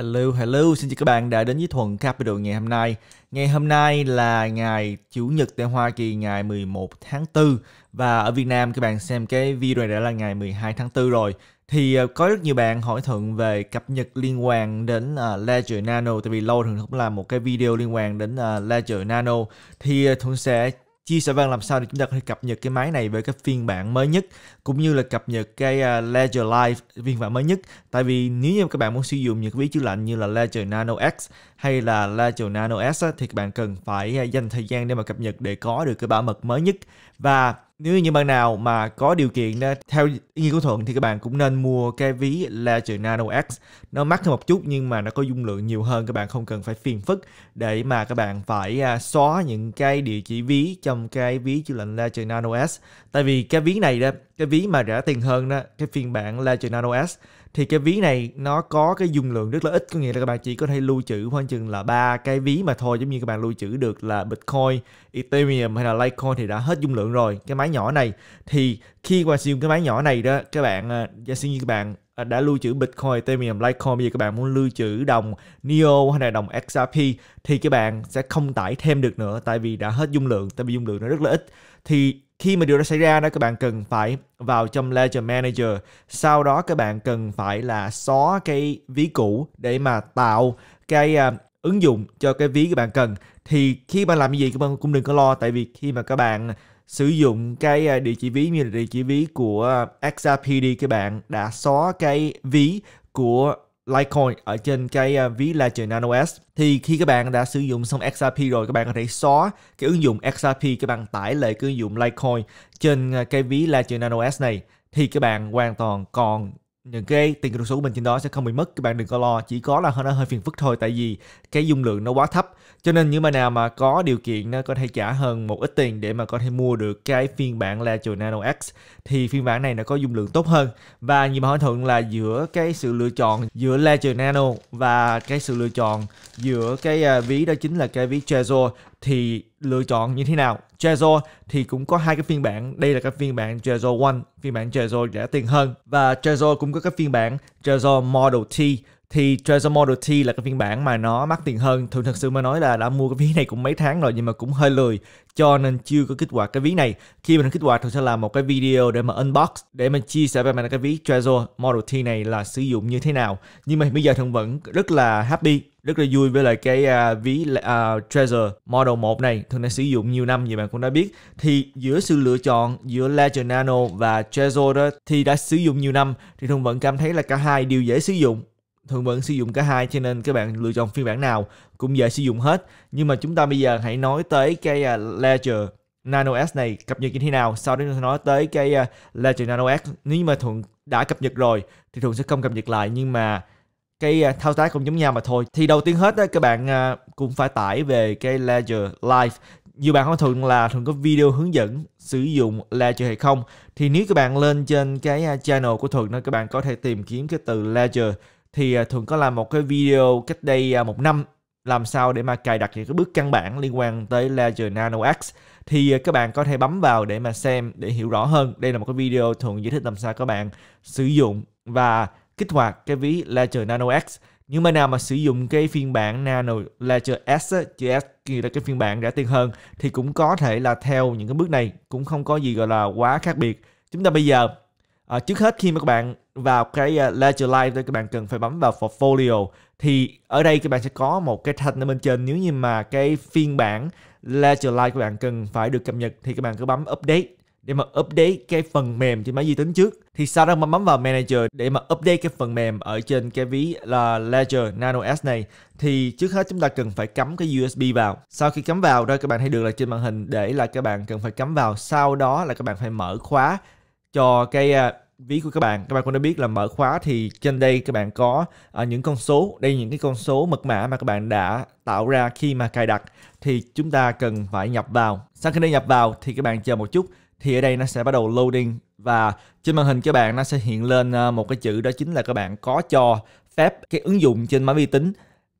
Hello, hello, xin chào các bạn đã đến với Thuần Capital ngày hôm nay. Ngày hôm nay là ngày Chủ nhật tại Hoa Kỳ ngày 11 tháng 4 và ở Việt Nam các bạn xem cái video này đã là ngày 12 tháng 4 rồi. Thì ờ, có rất nhiều bạn hỏi Thuận về cập nhật liên quan đến uh, Ledger Nano tại vì lâu thường không làm một cái video liên quan đến uh, Ledger Nano thì Thuận sẽ chia sẻ vang làm sao để chúng ta có thể cập nhật cái máy này với cái phiên bản mới nhất cũng như là cập nhật cái uh, Ledger Live phiên bản mới nhất tại vì nếu như các bạn muốn sử dụng những cái ví chữ lạnh như là Ledger Nano X hay là Ledger Nano S á, thì các bạn cần phải à, dành thời gian để mà cập nhật để có được cái bảo mật mới nhất và nếu như bạn nào mà có điều kiện đó, theo ý nghĩa của thuận thì các bạn cũng nên mua cái ví Ledger Nano X nó mắc hơn một chút nhưng mà nó có dung lượng nhiều hơn các bạn không cần phải phiền phức để mà các bạn phải à, xóa những cái địa chỉ ví trong cái ví chứa lệnh Ledger Nano S tại vì cái ví này đó cái ví mà rẻ tiền hơn đó cái phiên bản Ledger Nano S thì cái ví này nó có cái dung lượng rất là ít có nghĩa là các bạn chỉ có thể lưu trữ khoảng chừng là ba cái ví mà thôi giống như các bạn lưu trữ được là bitcoin ethereum hay là litecoin thì đã hết dung lượng rồi cái máy nhỏ này thì khi mà sử dụng cái máy nhỏ này đó các bạn à, giả sử như các bạn à, đã lưu trữ Bitcoin, Ethereum, Litecoin bây giờ các bạn muốn lưu trữ đồng NEO hay là đồng XRP thì các bạn sẽ không tải thêm được nữa tại vì đã hết dung lượng tại vì dung lượng nó rất là ít thì khi mà điều đó xảy ra đó các bạn cần phải vào trong Ledger Manager sau đó các bạn cần phải là xóa cái ví cũ để mà tạo cái uh, ứng dụng cho cái ví các bạn cần thì khi bạn làm cái gì các bạn cũng đừng có lo tại vì khi mà các bạn sử dụng cái à, địa chỉ ví như là địa chỉ ví của à, XRPD các bạn đã xóa cái ví của Litecoin ở trên cái à, ví Ledger Nano S thì khi các bạn đã sử dụng xong XRP rồi các bạn có thể xóa cái ứng dụng XRP các bạn tải lại cái ứng dụng Litecoin trên à, cái ví Ledger Nano S này thì các bạn hoàn toàn còn những cái tiền kỹ thuật số của mình trên đó sẽ không bị mất các bạn đừng có lo chỉ có là nó hơi phiền phức thôi tại vì cái dung lượng nó quá thấp cho nên những bạn nào mà có điều kiện nó có thể trả hơn một ít tiền để mà có thể mua được cái phiên bản Ledger Nano X thì phiên bản này nó có dung lượng tốt hơn và nhiều bạn hỏi thuận là giữa cái sự lựa chọn giữa Ledger Nano và cái sự lựa chọn giữa cái à, ví đó chính là cái ví Trezor thì lựa chọn như thế nào? Trezor thì cũng có hai cái phiên bản, đây là cái phiên bản Trezor One, phiên bản Trezor rẻ tiền hơn và Trezor cũng có cái phiên bản Trezor Model T thì Treasure Model T là cái phiên bản mà nó mắc tiền hơn thường thật sự mà nói là đã mua cái ví này cũng mấy tháng rồi nhưng mà cũng hơi lười cho nên chưa có kết quả cái ví này khi mình kết quả thì sẽ làm một cái video để mà unbox để mình chia sẻ về mình cái ví Treasure Model T này là sử dụng như thế nào nhưng mà bây giờ thường vẫn rất là happy rất là vui với lại cái uh, ví uh, Treasure Model 1 này thường đã sử dụng nhiều năm như bạn cũng đã biết thì giữa sự lựa chọn giữa Ledger Nano và Treasure đó thì đã sử dụng nhiều năm thì thường vẫn cảm thấy là cả hai đều dễ sử dụng thường vẫn sử dụng cả hai cho nên các bạn lựa chọn phiên bản nào cũng dễ sử dụng hết nhưng mà chúng ta bây giờ hãy nói tới cái à, Ledger Nano S này cập nhật như thế nào sau đó chúng ta nói tới cái à, Ledger Nano S nếu như mà thuận đã cập nhật rồi thì thuận sẽ không cập nhật lại nhưng mà cái à, thao tác cũng giống nhau mà thôi thì đầu tiên hết đó các bạn cũng phải tải về cái Ledger Live nhiều bạn hỏi thuận là thuận có video hướng dẫn sử dụng ledger hay không thì nếu các bạn lên trên cái channel của thuận đó các bạn có thể tìm kiếm cái từ ledger thì à, thường có làm một cái video cách đây à, một năm làm sao để mà cài đặt những cái bước căn bản liên quan tới Ledger Nano X thì à, các bạn có thể bấm vào để mà xem để hiểu rõ hơn. Đây là một cái video thường giải thích làm sao các bạn sử dụng và kích hoạt cái ví Ledger Nano X. nhưng mà nào mà sử dụng cái phiên bản Nano Ledger S, chữ S kia là cái phiên bản rẻ tiền hơn thì cũng có thể là theo những cái bước này cũng không có gì gọi là quá khác biệt. Chúng ta bây giờ à, trước hết khi mà các bạn vào cái uh, ledger Live thì các bạn cần phải bấm vào portfolio thì ở đây các bạn sẽ có một cái thanh ở bên trên nếu như mà cái phiên bản ledger Live của bạn cần phải được cập nhật thì các bạn cứ bấm update để mà update cái phần mềm trên máy vi tính trước thì sau đó mà bấm vào manager để mà update cái phần mềm ở trên cái ví là Ledger Nano S này thì trước hết chúng ta cần phải cắm cái USB vào sau khi cắm vào rồi các bạn thấy được là trên màn hình để là các bạn cần phải cắm vào sau đó là các bạn phải mở khóa cho cái ờ, ví của các bạn các bạn cũng đã biết là mở khóa thì trên đây các bạn có uh, những con số đây những cái con số mật mã mà các bạn đã tạo ra khi mà cài đặt thì chúng ta cần phải nhập vào sau khi đã nhập vào thì các bạn chờ một chút thì ở đây nó sẽ bắt đầu loading và trên màn hình các bạn nó sẽ hiện lên à, một cái chữ đó chính là các bạn có cho phép cái ứng dụng trên máy vi tính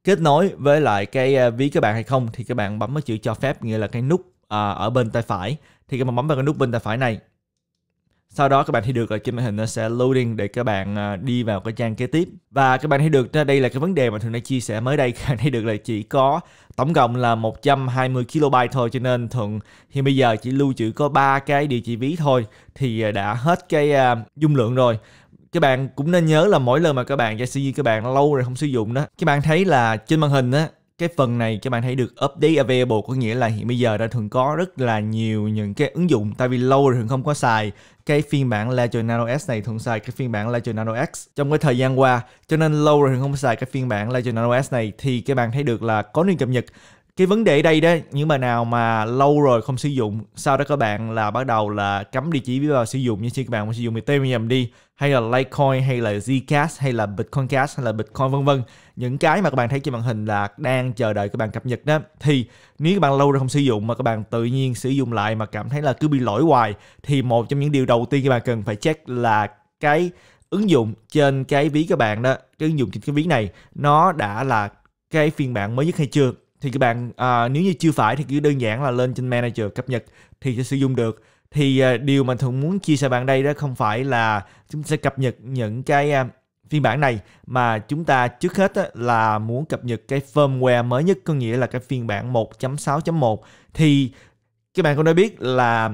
kết nối với lại cái à, ví các bạn hay không thì các bạn bấm cái chữ cho phép nghĩa là cái nút ở bên tay phải thì các bạn bấm vào cái nút bên tay phải này sau đó các bạn thấy được ở trên màn hình nó sẽ loading để các bạn à, đi vào cái trang kế tiếp và các bạn thấy được à, đây là cái vấn đề mà thường đã chia sẻ mới đây các bạn thấy được là chỉ có tổng cộng là 120 KB thôi cho nên thuận thì bây giờ chỉ lưu trữ có ba cái địa chỉ ví thôi thì à, đã hết cái dung lượng rồi các bạn cũng nên nhớ là mỗi lần mà các bạn giả sử như các bạn lâu rồi không sử dụng đó các bạn thấy là trên màn hình á cái phần này các bạn thấy được update available có nghĩa là hiện bây giờ đã thường có rất là nhiều những cái ứng dụng tại vì lâu rồi thường không có xài cái phiên bản Ledger Nano S này thường xài cái phiên bản Ledger Nano X trong cái thời gian qua cho nên lâu rồi thường không xài cái phiên bản Ledger Nano S này thì các bạn thấy được là có nên cập nhật cái vấn đề đây đó những bạn nào mà lâu rồi không sử dụng sau đó các bạn là bắt đầu là cấm địa chỉ vào sử dụng như khi các bạn muốn sử dụng Ethereum đi hay là Litecoin hay là Zcash hay là Bitcoin Cash hay là Bitcoin vân vân những cái mà các bạn thấy trên màn hình là đang chờ đợi các bạn cập nhật đó thì nếu các bạn lâu rồi không sử dụng mà các bạn tự nhiên sử dụng lại mà cảm thấy là cứ bị lỗi hoài thì một trong những điều đầu tiên các bạn cần phải check là cái ứng dụng trên cái ví các bạn đó cái ứng dụng trên cái ví này nó đã là cái phiên bản mới nhất hay chưa thì các bạn à, nếu như chưa phải thì cứ đơn giản là lên trên manager cập nhật thì sẽ sử dụng được thì à, điều mà thường muốn chia sẻ bạn đây đó không phải là chúng ta sẽ cập nhật những cái à, phiên bản này mà chúng ta trước hết á, là muốn cập nhật cái firmware mới nhất có nghĩa là cái phiên bản 1.6.1 thì các bạn cũng đã biết là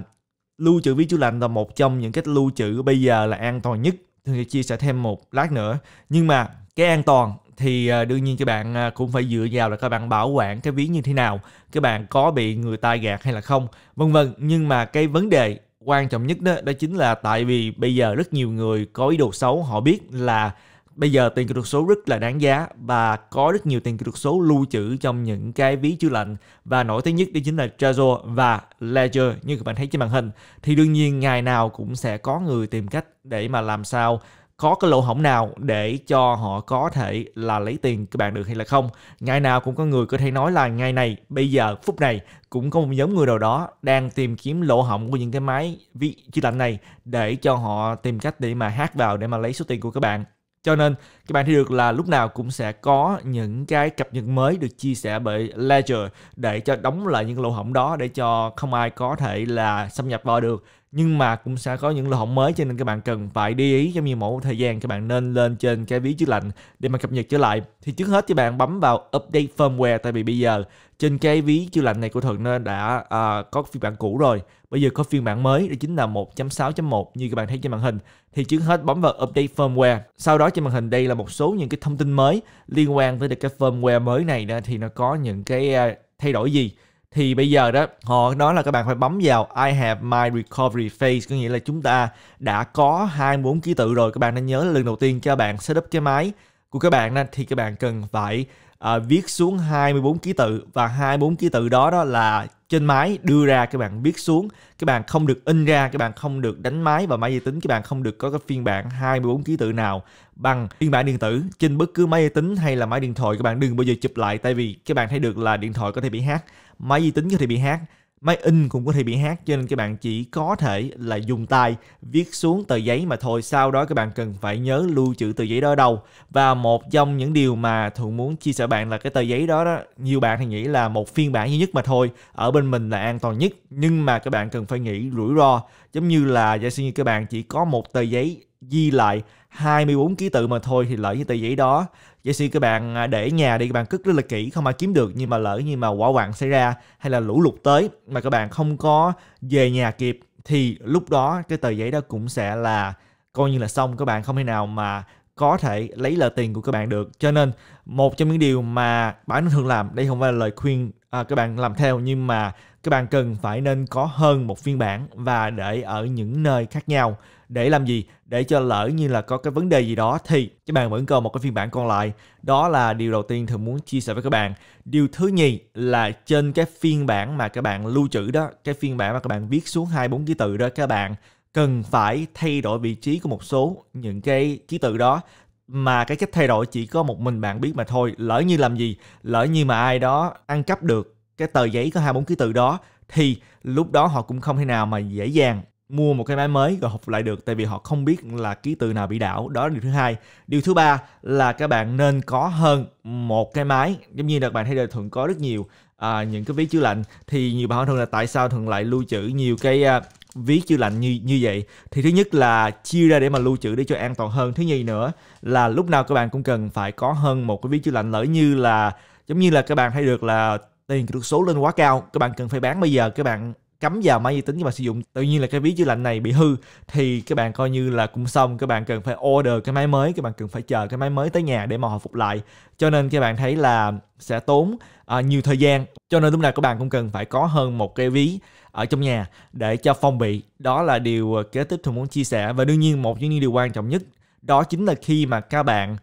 lưu trữ ví trú lạnh là một trong những cách lưu trữ bây giờ là an toàn nhất thường sẽ chia sẻ thêm một lát nữa nhưng mà cái an toàn thì ờ, đương nhiên các bạn ờ, cũng phải dựa vào là các bạn bảo quản cái ví như thế nào các bạn có bị người ta gạt hay là không vân vân nhưng mà cái vấn đề quan trọng nhất đó đó chính là tại vì bây giờ rất nhiều người có ý đồ xấu họ biết là bây giờ tiền kỹ thuật số rất là đáng giá và có rất nhiều tiền kỹ thuật số lưu trữ trong những cái ví chứa lạnh và nổi tiếng nhất đó chính là Trezor và Ledger như các bạn thấy trên màn hình thì đương nhiên ngày nào cũng sẽ có người tìm cách để mà làm sao có cái lỗ hổng nào để cho họ có thể là lấy tiền các bạn được hay là không ngày nào cũng có người có thể nói là ngày này bây giờ phút này cũng có một nhóm người nào đó đang tìm kiếm lỗ hổng của những cái máy vi chữa lạnh này để cho họ tìm cách để mà hát vào để mà lấy số tiền của các bạn cho nên các bạn thấy được là lúc nào cũng sẽ có những cái cập nhật mới được chia sẻ bởi Ledger để cho đóng lại những lỗ hổng đó để cho không ai có thể là xâm nhập vào được. Nhưng mà cũng sẽ có những lỗ hổng mới cho nên các bạn cần phải đi ý trong nhiều mẫu thời gian các bạn nên lên trên cái ví chứa lạnh để mà cập nhật trở lại. Thì trước hết thì bạn bấm vào update firmware tại vì bây giờ trên cái ví chứa lạnh này của Thuận đã uh, có phiên bản cũ rồi Bây giờ có phiên bản mới đó chính là 1.6.1 như các bạn thấy trên màn hình. Thì trước hết bấm vào update firmware. Sau đó trên màn hình đây là một số những cái thông tin mới liên quan tới cái firmware mới này đó, thì nó có những cái à, thay đổi gì thì bây giờ đó họ nói là các bạn phải bấm vào I have my recovery phase có nghĩa là chúng ta đã có 24 ký tự rồi các bạn nên nhớ là lần đầu tiên cho bạn setup cái máy của các bạn đó, thì các bạn cần phải à, viết xuống 24 ký tự và 24 ký tự đó đó là trên máy đưa ra các bạn viết xuống các bạn không được in ra các bạn không được đánh máy vào máy vi tính các bạn không được có cái phiên bản 24 ký tự nào bằng phiên bản điện tử trên bất cứ máy vi tính hay là máy điện thoại các bạn đừng bao giờ chụp lại tại vì các bạn thấy được là điện thoại có thể bị hack máy vi tính có thể bị hack máy in cũng có thể bị hát cho nên các bạn chỉ có thể là dùng tay viết xuống tờ giấy mà thôi sau đó các bạn cần phải nhớ lưu trữ tờ giấy đó đâu và một trong những điều mà thường muốn chia sẻ bạn là cái tờ giấy đó, đó nhiều bạn thì nghĩ là một phiên bản duy nhất mà thôi ở bên mình là an toàn nhất nhưng mà các bạn cần phải nghĩ rủi ro giống như là giả sử như các bạn chỉ có một tờ giấy ghi lại 24 ký tự mà thôi thì lỡ như tờ giấy đó giả sử các bạn à, để nhà đi các bạn cất rất là kỹ không ai kiếm được nhưng mà lỡ như mà quả hoạn xảy ra hay là lũ lụt tới mà các bạn không có về nhà kịp thì lúc đó cái tờ giấy đó cũng sẽ là coi như là xong các bạn không thể nào mà có thể lấy lời tiền của các bạn được cho nên một trong những điều mà bản thân thường làm đây không phải là lời khuyên à, các bạn làm theo nhưng mà các bạn cần phải nên có hơn một phiên bản và để ở những nơi khác nhau để làm gì để cho lỡ như là có cái vấn đề gì đó thì các bạn vẫn còn một cái phiên bản còn lại đó là điều đầu tiên thường muốn chia sẻ với các bạn điều thứ nhì là trên cái phiên bản mà các bạn lưu trữ đó cái phiên bản mà các bạn viết xuống hai bốn ký tự đó các bạn cần phải thay đổi vị trí của một số những cái ký tự đó mà cái cách thay đổi chỉ có một mình bạn biết mà thôi lỡ như làm gì lỡ như mà ai đó ăn cắp được cái tờ giấy có hai bốn ký tự đó thì lúc đó họ cũng không thể nào mà dễ dàng mua một cái máy mới rồi học lại được tại vì họ không biết là ký tự nào bị đảo đó là điều thứ hai điều thứ ba là các bạn nên có hơn một cái máy giống như là các bạn thấy đời thường có rất nhiều à, những cái ví chữ lạnh thì nhiều bạn hỏi thường là tại sao thường lại lưu trữ nhiều cái à, ví chữ lạnh như như vậy thì thứ nhất là chia ra để mà lưu trữ để cho an toàn hơn thứ nhì nữa là lúc nào các bạn cũng cần phải có hơn một cái ví chữ lạnh lỡ như là giống như là các bạn thấy được là tiền được số lên quá cao các bạn cần phải bán bây giờ các bạn cắm vào máy vi tính các bạn sử dụng tự nhiên là cái ví chữa lạnh này bị hư thì các bạn coi như là cũng xong các bạn cần phải order cái máy mới các bạn cần phải chờ cái máy mới tới nhà để mà họ phục lại cho nên các bạn thấy là sẽ tốn à, nhiều thời gian cho nên lúc nào các bạn cũng cần phải có hơn một cái ví ở trong nhà để cho phong bị đó là điều kế tiếp tôi muốn chia sẻ và đương nhiên một trong những điều quan trọng nhất đó chính là khi mà các bạn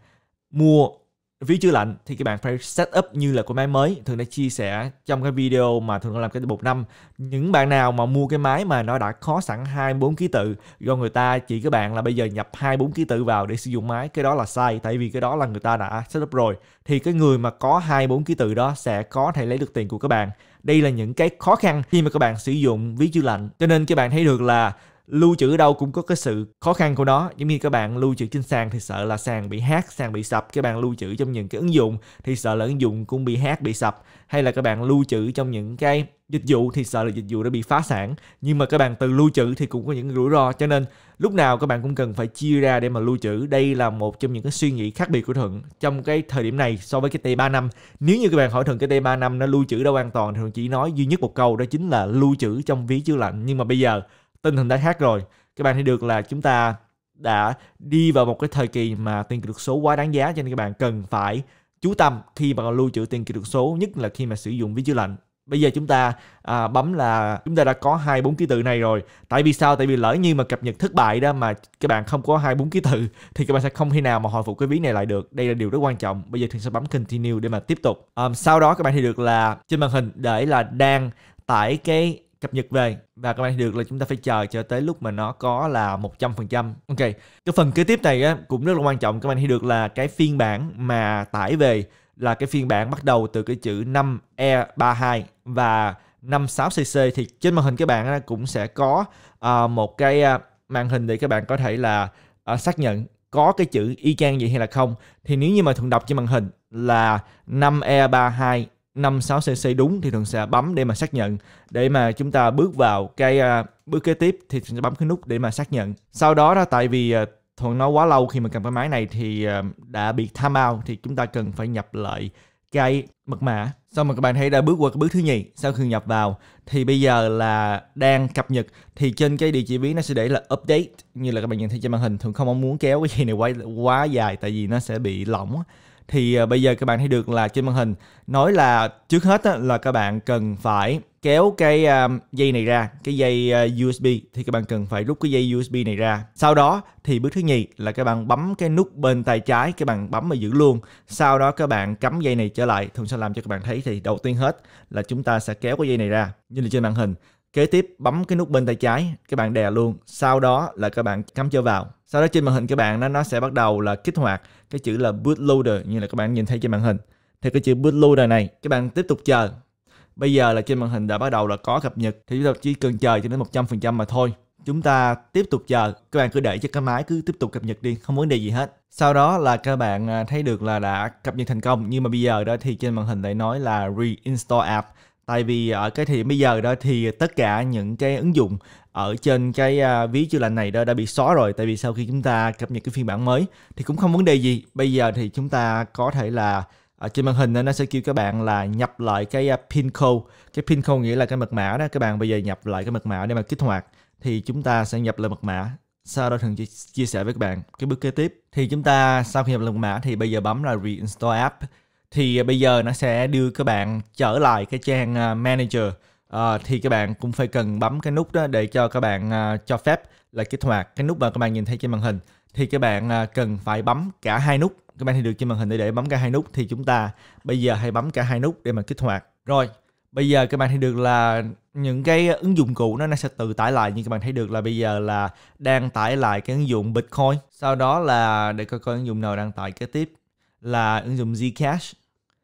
mua ví chưa lạnh thì các bạn phải setup như là của máy mới thường đã chia sẻ trong cái video mà thường làm cái một năm những bạn nào mà mua cái máy mà nó đã có sẵn 24 ký tự do người ta chỉ các bạn là bây giờ nhập 24 ký tự vào để sử dụng máy cái đó là sai tại vì cái đó là người ta đã setup rồi thì cái người mà có 24 ký tự đó sẽ có thể lấy được tiền của các bạn đây là những cái khó khăn khi mà các bạn sử dụng ví chưa lạnh cho nên các bạn thấy được là lưu trữ đâu cũng có cái sự khó khăn của nó giống như các bạn lưu trữ trên sàn thì sợ là sàn bị hack sàn bị sập các bạn lưu trữ trong những cái ứng dụng thì sợ là ứng dụng cũng bị hack bị sập hay là các bạn lưu trữ trong những cái dịch vụ thì sợ là dịch vụ đã bị phá sản nhưng mà các bạn từ lưu trữ thì cũng có những rủi ro cho nên lúc nào các bạn cũng cần phải chia ra để mà lưu trữ đây là một trong những cái suy nghĩ khác biệt của thuận trong cái thời điểm này so với cái t 3 năm nếu như các bạn hỏi thuận cái t 3 năm nó lưu trữ đâu an toàn thì thuận chỉ nói duy nhất một câu đó chính là lưu trữ trong ví chứa lạnh nhưng mà bây giờ tình hình đã khác rồi các bạn thấy được là chúng ta đã đi vào một cái thời kỳ mà tiền kỹ thuật số quá đáng giá cho nên các bạn cần phải chú tâm khi mà lưu trữ tiền kỹ thuật số nhất là khi mà sử dụng ví chữ lạnh bây giờ chúng ta à, bấm là chúng ta đã có hai bốn ký tự này rồi tại vì sao tại vì lỡ như mà cập nhật thất bại đó mà các bạn không có hai bốn ký tự thì các bạn sẽ không khi nào mà hồi phục cái ví này lại được đây là điều rất quan trọng bây giờ thì sẽ bấm continue để mà tiếp tục à, sau đó các bạn thì được là trên màn hình để là đang tải cái cập nhật về và các bạn thấy được là chúng ta phải chờ cho tới lúc mà nó có là 100%. Ok, cái phần kế tiếp này á, cũng rất là quan trọng các bạn thấy được là cái phiên bản mà tải về là cái phiên bản bắt đầu từ cái chữ 5E32 và 56cc thì trên màn hình các bạn cũng sẽ có à, một cái à, màn hình để các bạn có thể là à, xác nhận có cái chữ y chang gì hay là không thì nếu như mà thuận đọc trên màn hình là 5E32 56cc đúng thì thường sẽ bấm để mà xác nhận để mà chúng ta bước vào cái uh, bước kế tiếp thì sẽ bấm cái nút để mà xác nhận sau đó đó tại vì uh, à, thuận nó quá lâu khi mà cầm cái máy này thì uh, đã bị time out thì chúng ta cần phải nhập lại cái mật mã sau mà các bạn thấy đã bước qua cái bước thứ nhì sau khi nhập vào thì bây giờ là đang cập nhật thì trên cái địa chỉ ví nó sẽ để là update như là các bạn nhìn thấy trên màn hình thường không muốn kéo cái gì này quá quá dài tại vì nó sẽ bị lỏng thì à, bây giờ các bạn thấy được là trên màn hình nói là trước hết là các bạn cần phải kéo cái à, dây này ra cái dây à, USB thì các bạn cần phải rút cái dây USB này ra sau đó thì bước thứ nhì là các bạn bấm cái nút bên tay trái các bạn bấm và giữ luôn sau đó các bạn cắm dây này trở lại thường sẽ làm cho các bạn thấy thì đầu tiên hết là chúng ta sẽ kéo cái dây này ra như là trên màn hình kế tiếp bấm cái nút bên tay trái các bạn đè luôn sau đó là các bạn cắm trở vào sau đó trên màn hình các bạn nó nó sẽ bắt đầu là kích hoạt cái chữ là bootloader như là các bạn nhìn thấy trên màn hình thì cái chữ bootloader này các bạn tiếp tục chờ bây giờ là trên màn hình đã bắt đầu là có cập nhật thì chúng ta chỉ cần chờ cho đến 100% mà thôi chúng ta tiếp tục chờ các bạn cứ để cho cái máy cứ tiếp tục cập nhật đi không vấn đề gì hết sau đó là các bạn à, thấy được là đã cập nhật thành công nhưng mà bây giờ đó thì trên màn hình lại nói là reinstall app tại vì ở à, cái thời điểm bây giờ đó thì tất cả những cái ứng dụng ở trên cái à, ví chữa lành này đó đã bị xóa rồi tại vì sau khi chúng ta cập nhật cái phiên bản mới thì cũng không vấn đề gì bây giờ thì chúng ta có thể là ở à, trên màn hình nó sẽ kêu các bạn là nhập lại cái pin code cái pin code nghĩa là cái mật mã đó các bạn bây giờ nhập lại cái mật mã để mà kích hoạt thì chúng ta sẽ nhập lại mật mã sau đó thường chia, chia sẻ với các bạn cái bước kế tiếp thì chúng ta sau khi nhập lại mật mã thì bây giờ bấm là reinstall app thì à, bây giờ nó sẽ đưa các bạn trở lại cái trang à, manager à, thì các bạn cũng phải cần bấm cái nút đó để cho các bạn à, cho phép là kích hoạt cái nút mà các bạn nhìn thấy trên màn hình thì các bạn à, cần phải bấm cả hai nút các bạn thấy được trên màn hình để để bấm cả hai nút thì chúng ta bây giờ hãy bấm cả hai nút để mà kích hoạt rồi bây giờ các bạn thấy được là những cái ứng dụng cũ nó sẽ tự tải lại như các bạn thấy được là bây giờ là đang tải lại cái ứng dụng Bitcoin sau đó là để coi coi ứng dụng nào đang tải kế tiếp là ứng dụng Zcash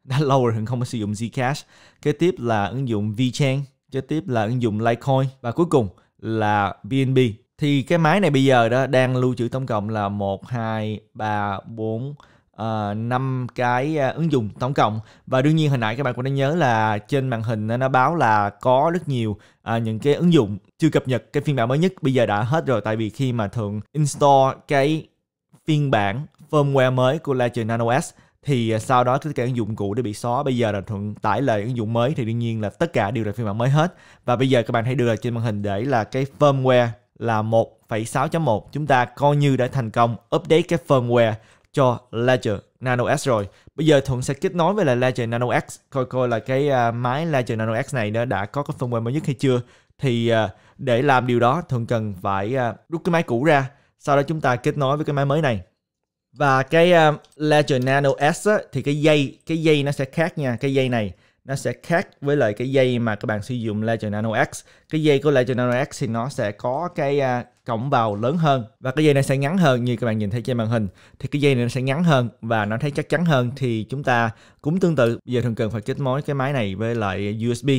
đã lâu rồi không có sử dụng Zcash kế tiếp là ứng dụng VChain kế tiếp là ứng dụng Litecoin và cuối cùng là BNB thì cái máy này bây giờ đó đang lưu trữ tổng cộng là 1 2 3 4 uh, 5 cái uh, ứng dụng tổng cộng và đương nhiên hồi nãy các bạn cũng đã nhớ là trên màn hình nó báo là có rất nhiều uh, những cái ứng dụng chưa cập nhật cái phiên bản mới nhất bây giờ đã hết rồi tại vì khi mà thường install cái phiên bản firmware mới của Ledger Nano S thì à, sau đó tất cả ứng dụng cũ đã bị xóa bây giờ là thuận tải lại ứng dụng mới thì đương nhiên là tất cả đều là phiên bản mới hết và bây giờ các bạn thấy đưa trên màn hình để là cái firmware là 1.6.1 chúng ta coi như đã thành công update cái firmware cho Ledger Nano S rồi. Bây giờ Thuận sẽ kết nối với lại Ledger Nano X coi coi là cái à, máy Ledger Nano X này nó đã có cái firmware mới nhất hay chưa. Thì à, để làm điều đó Thuận cần phải rút cái máy cũ ra, sau đó chúng ta kết nối với cái máy mới này và cái uh, ờ, Ledger Nano S á, thì cái dây cái dây nó sẽ khác nha cái dây này nó sẽ khác với lại cái dây mà các bạn sử dụng Ledger Nano X cái dây của Ledger Nano X thì nó sẽ có cái uh, cổng vào lớn hơn và cái dây này sẽ ngắn hơn như các bạn nhìn thấy trên màn hình thì cái dây này nó sẽ ngắn hơn và nó thấy chắc chắn hơn thì chúng ta cũng tương tự giờ thường cần phải kết nối cái máy này với lại USB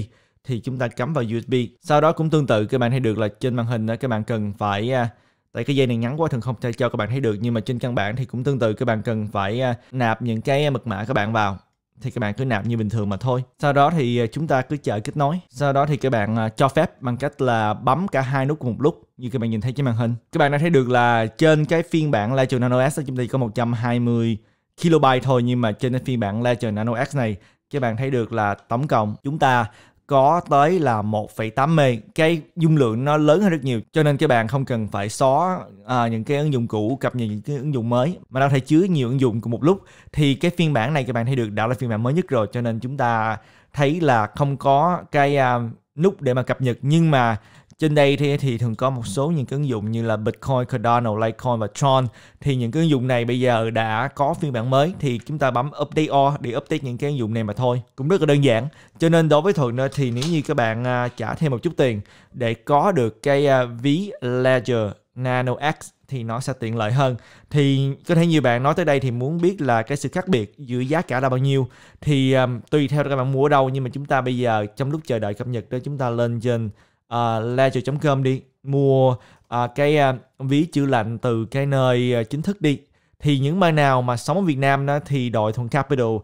thì chúng ta cắm vào USB sau đó cũng tương tự các bạn thấy được là trên màn hình đó, các bạn cần phải uh, tại cái dây này ngắn quá thường không thể cho các bạn thấy được nhưng mà trên căn bản thì cũng tương tự các bạn cần phải à, nạp những cái à, mật mã các bạn vào thì các bạn cứ nạp như bình thường mà thôi sau đó thì à, chúng ta cứ chờ kết nối sau đó thì các bạn cho phép bằng cách là bấm cả hai nút cùng một lúc như các bạn nhìn thấy trên màn hình các bạn đã thấy được là trên cái phiên bản Ledger Nano S chúng ta có 120 kilobyte thôi nhưng mà trên cái phiên bản Ledger Nano X này các bạn thấy được là tổng cộng chúng ta có tới là 1,8 mê cái dung lượng nó lớn hơn rất nhiều cho nên các bạn không cần phải xóa à, những cái ứng dụng cũ cập nhật những cái ứng dụng mới mà nó thể chứa nhiều ứng dụng cùng một lúc thì cái phiên bản này các bạn thấy được đã là phiên bản mới nhất rồi cho nên chúng ta thấy là không có cái à, nút để mà cập nhật nhưng mà trên đây thì thì thường có một số những cái ứng dụng như là Bitcoin, Cardano, Litecoin và Tron thì những cái ứng dụng này bây giờ đã có phiên bản mới thì chúng ta bấm update all để update những cái ứng dụng này mà thôi cũng rất là đơn giản cho nên đối với thuận thì nếu như các bạn à, trả thêm một chút tiền để có được cái à, ví Ledger Nano X thì nó sẽ tiện lợi hơn. Thì có thể nhiều bạn nói tới đây thì muốn biết là cái sự khác biệt giữa giá cả là bao nhiêu thì um, tùy theo các bạn mua ở đâu nhưng mà chúng ta bây giờ trong lúc chờ đợi cập nhật đó chúng ta lên trên uh, ờ, ledger.com đi mua uh, cái uh, ví chữ lạnh từ cái nơi uh, chính thức đi thì những bạn nào mà sống ở Việt Nam đó thì đội thuận capital uh,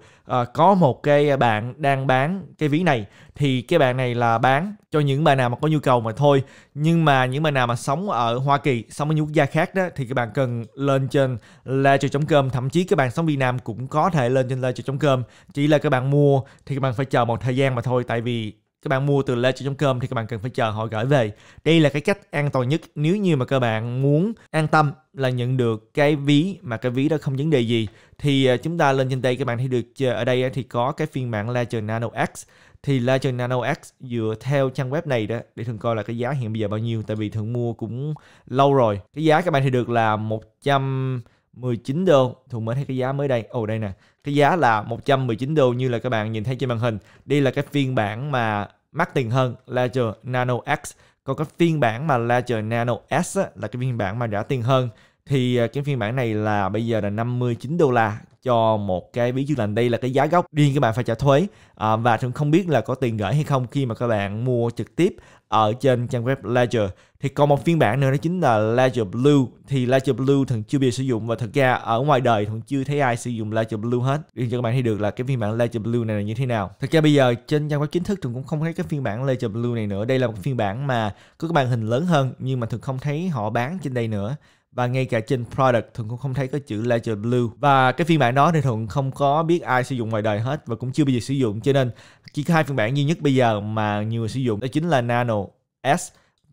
có một cái bạn đang bán cái ví này thì cái bạn này là bán cho những bạn nào mà có nhu cầu mà thôi nhưng mà những bạn nào mà sống ở Hoa Kỳ sống ở những quốc gia khác đó thì các bạn cần lên trên ledger.com thậm chí các bạn sống Việt Nam cũng có thể lên trên ledger.com chỉ là các bạn mua thì các bạn phải chờ một thời gian mà thôi tại vì các bạn mua từ lê cơm thì các bạn cần phải chờ họ gửi về. Đây là cái cách an toàn nhất nếu như mà các bạn muốn an tâm là nhận được cái ví mà cái ví đó không vấn đề gì thì à, chúng ta lên trên đây các bạn thấy được à, ở đây thì có cái phiên bản Ledger Nano X thì Ledger Nano X dựa theo trang web này đó để thường coi là cái giá hiện bây giờ bao nhiêu tại vì thường mua cũng lâu rồi. Cái giá các bạn thấy được là 100 19 đô Thuận mới thấy cái giá mới đây Ồ oh, đây nè Cái giá là 119 đô như là các bạn nhìn thấy trên màn hình Đây là cái phiên bản mà mắc tiền hơn Ledger Nano X còn cái phiên bản mà Ledger Nano S á, là cái phiên bản mà rẻ tiền hơn thì à, cái phiên bản này là bây giờ là 59 đô la cho một cái ví dụ là đây là cái giá gốc riêng các bạn phải trả thuế à, và thường không biết là có tiền gửi hay không khi mà các bạn mua trực tiếp ở trên trang web Ledger thì còn một phiên bản nữa đó chính là Ledger Blue thì Ledger Blue thần chưa bị sử dụng và thật ra ở ngoài đời thần chưa thấy ai sử dụng Ledger Blue hết Để cho các bạn thấy được là cái phiên bản Ledger Blue này là như thế nào thật ra bây giờ trên trang web chính thức thần cũng không thấy cái phiên bản Ledger Blue này nữa đây là một phiên bản mà có cái màn hình lớn hơn nhưng mà thường không thấy họ bán trên đây nữa và ngay cả trên product thường cũng không thấy có chữ ledger blue và cái phiên bản đó thì thuận không có biết ai sử dụng ngoài đời hết và cũng chưa bao giờ sử dụng cho nên chỉ có hai phiên bản duy nhất bây giờ mà nhiều người sử dụng đó chính là nano s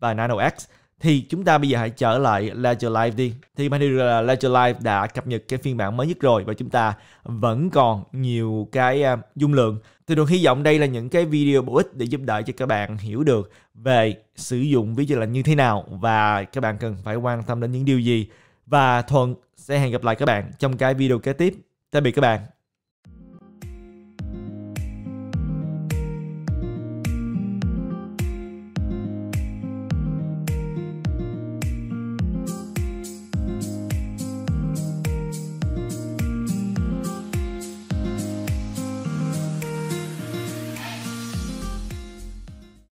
và nano x thì chúng ta bây giờ hãy trở lại Ledger Live đi. Thì mình là Ledger Live đã cập nhật cái phiên bản mới nhất rồi và chúng ta vẫn còn nhiều cái à, dung lượng. Thì được hy vọng đây là những cái video bổ ích để giúp đỡ cho các bạn hiểu được về sử dụng ví dụ là như thế nào và các bạn cần phải quan tâm đến những điều gì. Và Thuận sẽ hẹn gặp lại các bạn trong cái video kế tiếp. Tạm biệt các bạn.